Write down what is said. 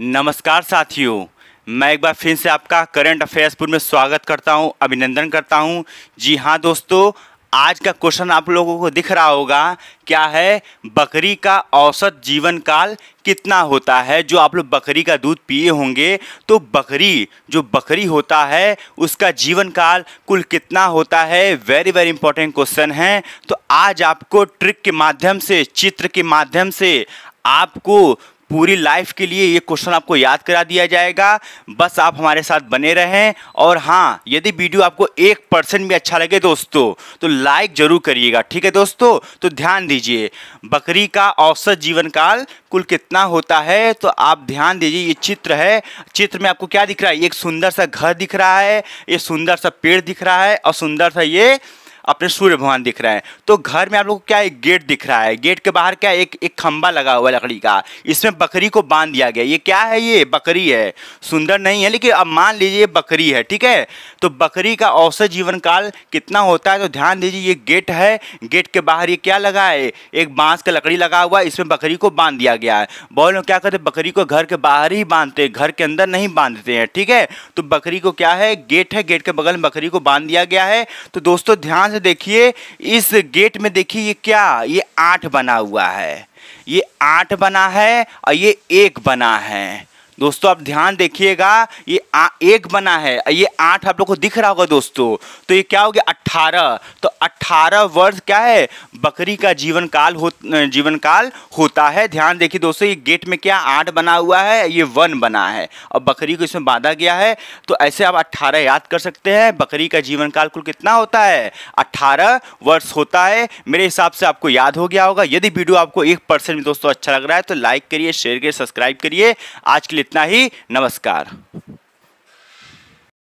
नमस्कार साथियों मैं एक बार फिर से आपका करंट अफेयर्सपुर में स्वागत करता हूं अभिनंदन करता हूं जी हां दोस्तों आज का क्वेश्चन आप लोगों को दिख रहा होगा क्या है बकरी का औसत जीवन काल कितना होता है जो आप लोग बकरी का दूध पिए होंगे तो बकरी जो बकरी होता है उसका जीवन काल कुल कितना होता है वेरी वेरी इंपॉर्टेंट क्वेश्चन है तो आज आपको ट्रिक के माध्यम से चित्र के माध्यम से आपको पूरी लाइफ के लिए ये क्वेश्चन आपको याद करा दिया जाएगा बस आप हमारे साथ बने रहें और हाँ यदि वीडियो आपको एक परसेंट भी अच्छा लगे दोस्तों तो लाइक जरूर करिएगा ठीक है दोस्तों तो ध्यान दीजिए बकरी का औसत जीवन काल कुल कितना होता है तो आप ध्यान दीजिए ये चित्र है चित्र में आपको क्या दिख रहा है एक सुंदर सा घर दिख रहा है एक सुंदर सा पेड़ दिख रहा है और सुंदर सा ये अपने सूर्य भगवान दिख रहे हैं तो घर में आप लोग को क्या एक गेट दिख रहा है गेट के बाहर क्या एक एक खंबा लगा हुआ है लकड़ी का इसमें बकरी को बांध दिया गया ये क्या है ये बकरी है सुंदर नहीं है लेकिन अब मान लीजिए ये बकरी है ठीक है तो बकरी का औसत जीवन काल कितना होता है तो ध्यान दीजिए ये गेट है गेट के बाहर ये क्या लगा है एक बांस का लकड़ी लगा हुआ है इसमें बकरी को बांध दिया गया है बोलो क्या करते हैं बकरी को घर के बाहर ही बांधते हैं घर के अंदर नहीं बांधते हैं ठीक है तो बकरी को क्या है गेट है गेट के बगल में बकरी को बांध दिया गया है तो दोस्तों ध्यान से देखिए इस गेट में देखिए ये क्या ये आठ बना हुआ है ये आठ बना है और ये एक बना है दोस्तों आप ध्यान देखिएगा ये आ, एक बना है ये आठ आप लोग को दिख रहा होगा दोस्तों तो ये क्या हो गया अट्ठारह तो अट्ठारह वर्ष क्या है बकरी का जीवन काल हो जीवन काल होता है ध्यान देखिए दोस्तों ये गेट में क्या आठ बना हुआ है ये वन बना है और बकरी को इसमें बांधा गया है तो ऐसे आप अट्ठारह याद कर सकते हैं बकरी का जीवन काल कुल कितना होता है अट्ठारह वर्ष होता है मेरे हिसाब से आपको याद हो गया होगा यदि वीडियो आपको एक परसेंट में दोस्तों अच्छा लग रहा है तो लाइक करिए शेयर करिए सब्सक्राइब करिए आज के लिए इतना ही नमस्कार